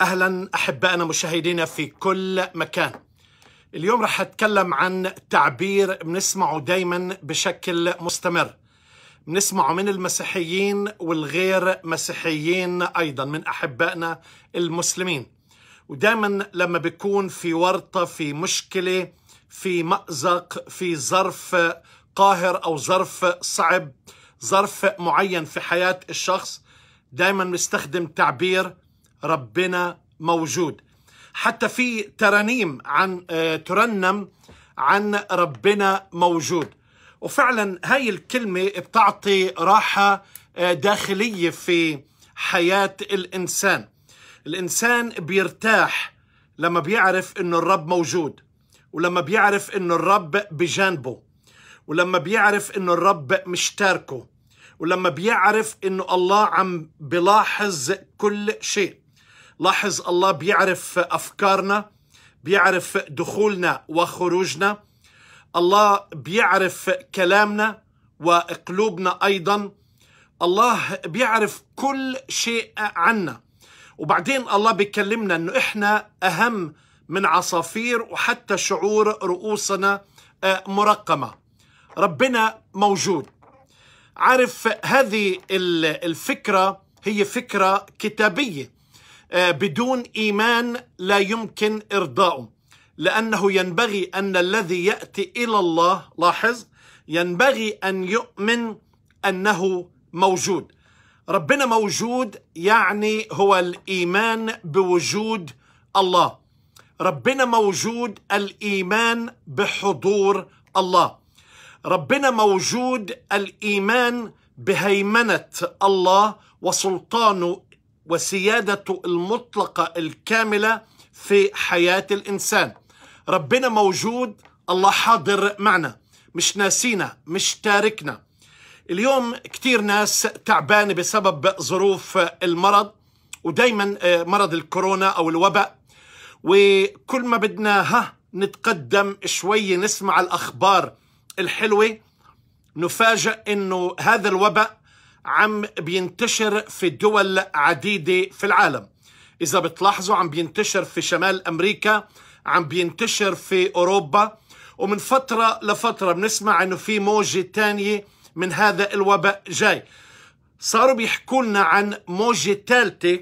اهلا احبائنا مشاهدينا في كل مكان. اليوم رح اتكلم عن تعبير بنسمعه دايما بشكل مستمر. بنسمعه من المسيحيين والغير مسيحيين ايضا من احبائنا المسلمين. ودايما لما بيكون في ورطه في مشكله في مأزق في ظرف قاهر او ظرف صعب ظرف معين في حياه الشخص دايما بنستخدم تعبير ربنا موجود حتى في ترانيم عن آه، ترنم عن ربنا موجود وفعلا هاي الكلمة بتعطي راحة آه، داخلية في حياة الإنسان الإنسان بيرتاح لما بيعرف إنه الرب موجود ولما بيعرف إنه الرب بجانبه ولما بيعرف إنه الرب مشتركه ولما بيعرف إنه الله عم بلاحظ كل شيء لاحظ الله بيعرف أفكارنا بيعرف دخولنا وخروجنا الله بيعرف كلامنا وقلوبنا أيضا الله بيعرف كل شيء عنا وبعدين الله بيكلمنا أنه إحنا أهم من عصافير وحتى شعور رؤوسنا آه، مرقمة ربنا موجود عارف هذه الفكرة هي فكرة كتابية آه، بدون ايمان لا يمكن ارضائه لانه ينبغي ان الذي ياتي الى الله لاحظ ينبغي ان يؤمن انه موجود ربنا موجود يعني هو الايمان بوجود الله ربنا موجود الايمان بحضور الله ربنا موجود الايمان بهيمنه الله وسلطانه وسيادته المطلقة الكاملة في حياة الإنسان ربنا موجود الله حاضر معنا مش ناسينا مش تاركنا اليوم كتير ناس تعبانة بسبب ظروف المرض ودايما آه، مرض الكورونا أو الوباء وكل ما بدنا ها نتقدم شوي نسمع الأخبار الحلوة نفاجأ أنه هذا الوباء عم بينتشر في دول عديدة في العالم إذا بتلاحظوا عم بينتشر في شمال أمريكا عم بينتشر في أوروبا ومن فترة لفترة بنسمع أنه في موجة تانية من هذا الوباء جاي صاروا بيحكوا لنا عن موجة ثالثة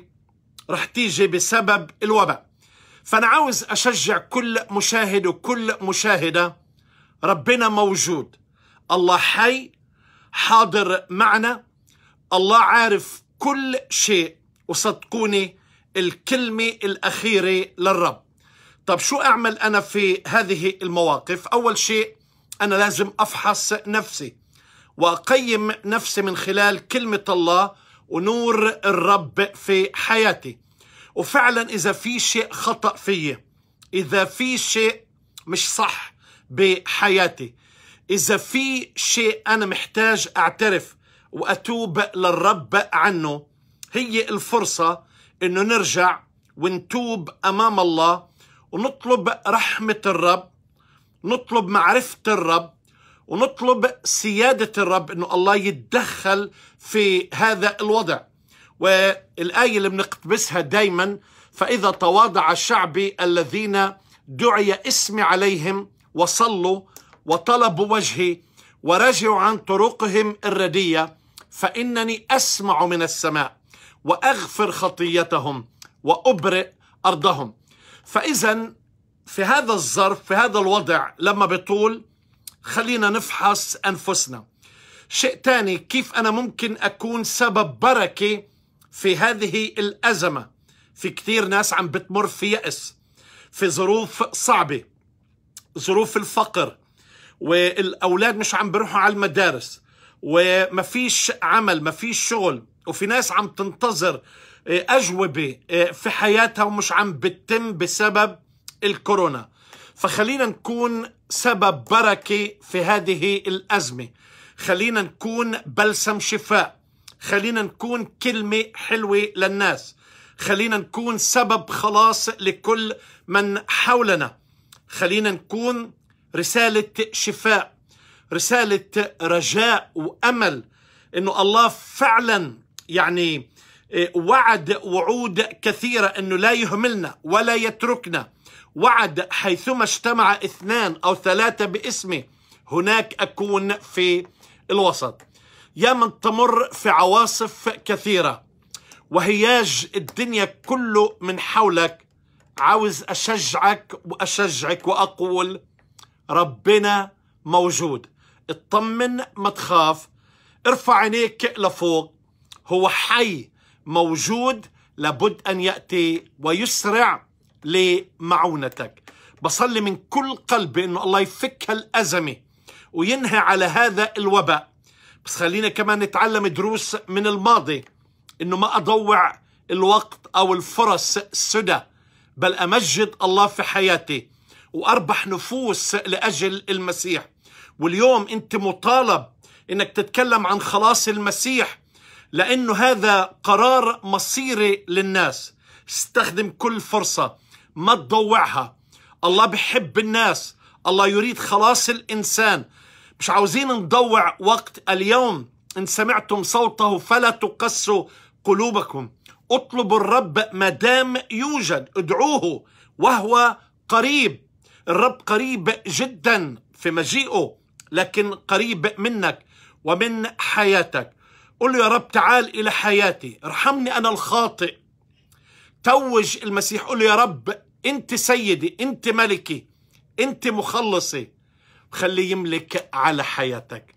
رح تيجي بسبب الوباء فأنا عاوز أشجع كل مشاهد وكل مشاهدة ربنا موجود الله حي حاضر معنا الله عارف كل شيء وصدقوني الكلمة الأخيرة للرب طب شو أعمل أنا في هذه المواقف أول شيء أنا لازم أفحص نفسي وأقيم نفسي من خلال كلمة الله ونور الرب في حياتي وفعلا إذا في شيء خطأ فيي إذا في شيء مش صح بحياتي إذا في شيء أنا محتاج أعترف وأتوب للرب عنه هي الفرصة أنه نرجع ونتوب أمام الله ونطلب رحمة الرب نطلب معرفة الرب ونطلب سيادة الرب أنه الله يتدخل في هذا الوضع والآية اللي بنقتبسها دايما فإذا تواضع شعبي الذين دعي اسمي عليهم وصلوا وطلبوا وجهي ورجعوا عن طرقهم الردية فانني اسمع من السماء واغفر خطيتهم وابرئ ارضهم فاذا في هذا الظرف في هذا الوضع لما بطول خلينا نفحص انفسنا شيء ثاني كيف انا ممكن اكون سبب بركه في هذه الازمه في كثير ناس عم بتمر في يأس في ظروف صعبة ظروف الفقر والأولاد مش عم بروحوا على المدارس ومفيش عمل مفيش شغل وفي ناس عم تنتظر آه، أجوبة آه، في حياتها ومش عم بتتم بسبب الكورونا فخلينا نكون سبب بركة في هذه الأزمة خلينا نكون بلسم شفاء خلينا نكون كلمة حلوة للناس خلينا نكون سبب خلاص لكل من حولنا خلينا نكون رسالة شفاء رسالة رجاء وأمل أنه الله فعلا يعني إيه، وعد وعود كثيرة أنه لا يهملنا ولا يتركنا وعد حيثما اجتمع اثنان أو ثلاثة باسمه هناك أكون في الوسط يا من تمر في عواصف كثيرة وهياج الدنيا كله من حولك عاوز أشجعك وأشجعك وأقول ربنا موجود اطمن ما تخاف ارفع عينيك لفوق هو حي موجود لابد أن يأتي ويسرع لمعونتك بصلي من كل قلبي أنه الله يفك هالأزمة وينهي على هذا الوباء بس خلينا كمان نتعلم دروس من الماضي أنه ما أضوع الوقت أو الفرص سدى بل أمجد الله في حياتي وأربح نفوس لأجل المسيح واليوم انت مطالب انك تتكلم عن خلاص المسيح لانه هذا قرار مصيري للناس استخدم كل فرصه ما تضوعها الله بحب الناس الله يريد خلاص الانسان مش عاوزين نضوع وقت اليوم ان سمعتم صوته فلا تقسوا قلوبكم اطلبوا الرب ما دام يوجد ادعوه وهو قريب الرب قريب جدا في مجيئه لكن قريب منك ومن حياتك قل له يا رب تعال إلى حياتي ارحمني أنا الخاطئ توج المسيح قل له يا رب أنت سيدي أنت ملكي أنت مخلصي خلي يملك على حياتك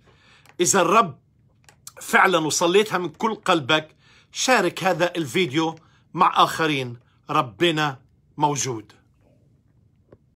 إذا الرب فعلا وصليتها من كل قلبك شارك هذا الفيديو مع آخرين ربنا موجود